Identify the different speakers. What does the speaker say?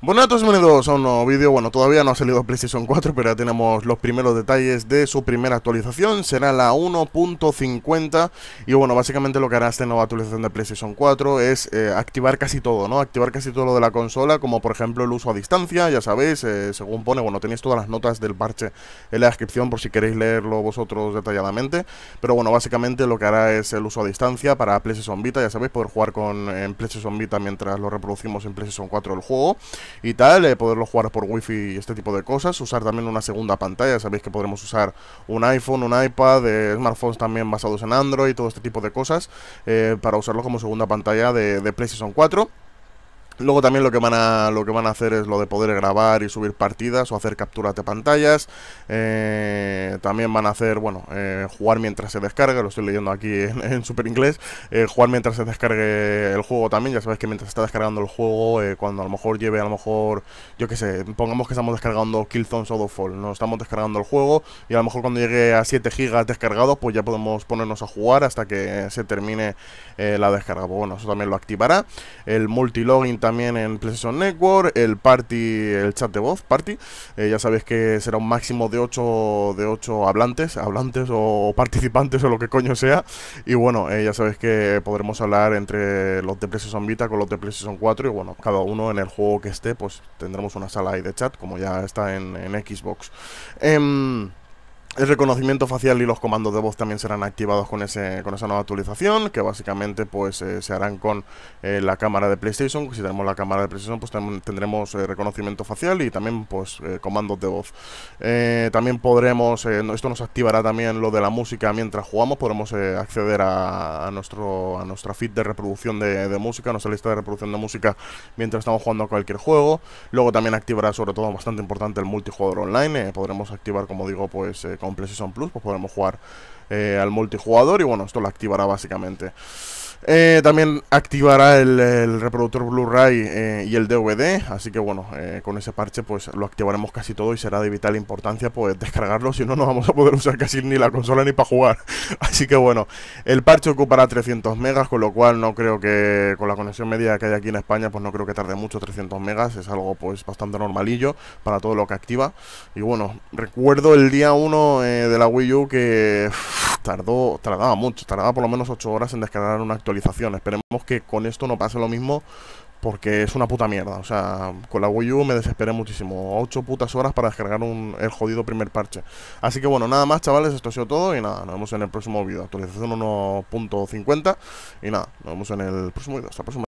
Speaker 1: Bueno, y bienvenidos a un nuevo vídeo. Bueno, todavía no ha salido PlayStation 4, pero ya tenemos los primeros detalles de su primera actualización. Será la 1.50. Y bueno, básicamente lo que hará esta nueva actualización de PlayStation 4 es eh, activar casi todo, ¿no? Activar casi todo lo de la consola, como por ejemplo el uso a distancia, ya sabéis, eh, según pone, bueno, tenéis todas las notas del parche en la descripción por si queréis leerlo vosotros detalladamente. Pero bueno, básicamente lo que hará es el uso a distancia para PlayStation Vita, ya sabéis, poder jugar con en PlayStation Vita mientras lo reproducimos en PlayStation 4 el juego y tal, eh, poderlo jugar por wifi y este tipo de cosas, usar también una segunda pantalla, sabéis que podremos usar un iPhone, un iPad, eh, smartphones también basados en Android, todo este tipo de cosas, eh, para usarlo como segunda pantalla de, de PlayStation 4. Luego también lo que van a lo que van a hacer es lo de poder grabar y subir partidas o hacer capturas de pantallas también van a hacer, bueno, eh, jugar mientras se descargue, lo estoy leyendo aquí en, super inglés, eh, jugar mientras se descargue el juego también, ya sabéis que mientras está descargando el juego, eh, cuando a lo mejor lleve, a lo mejor, yo que sé, pongamos que estamos descargando Killzone Shadowfall, no estamos descargando el juego y a lo mejor cuando llegue a 7 gigas descargados, pues ya podemos ponernos a jugar hasta que se termine la descarga, pues bueno, eso también lo activará, el multi-login también en PlayStation Network, el party, el chat de voz, party, ya sabéis que será un máximo de 8 de 8 o hablantes, hablantes o participantes o lo que coño sea. Y bueno, eh, ya sabéis que podremos hablar entre los de PlayStation Vita con los de PlayStation 4 y bueno, cada uno en el juego que esté, pues tendremos una sala ahí de chat, como ya está en, Xbox. Em, el reconocimiento facial y los comandos de voz también serán activados con, ese, con esa nueva actualización, que básicamente pues eh, se harán con eh, la cámara de PlayStation. Si tenemos la cámara de PlayStation, pues tendremos eh, reconocimiento facial y también pues comandos de voz. también podremos, esto nos activará también lo de la música mientras jugamos, podremos acceder a, nuestro, a nuestra feed de reproducción de, música, nuestra lista de reproducción de música mientras estamos jugando a cualquier juego. Luego también activará sobre todo bastante importante el multijugador online, podremos activar como digo pues con PlayStation Plus, pues podremos jugar eh, al multijugador y bueno, esto lo activará básicamente. Eh, también activará el, reproductor Blu-ray eh, y el DVD, así que bueno, eh, con ese parche pues lo activaremos casi todo y será de vital importancia pues descargarlo, si no no vamos a poder usar casi ni la consola ni para jugar. Así que bueno, el parche ocupará 300 megas, con lo cual no creo que con la conexión media que hay aquí en España pues no creo que tarde mucho 300 megas, es algo pues bastante normalillo para todo lo que activa. Y bueno, recuerdo el día 1 de la Wii U que tardó, tardaba mucho, tardaba por lo menos 8 horas en descargar una actualización. Esperemos que con esto no pase lo mismo porque es una puta mierda. O sea, con la Wii U me desesperé muchísimo. 8 putas horas para descargar un, el jodido primer parche. Así que bueno, nada más chavales, esto ha sido todo y nada, nos vemos en el próximo vídeo. Actualización 1.50 y nada, nos vemos en el próximo vídeo. Hasta la próxima.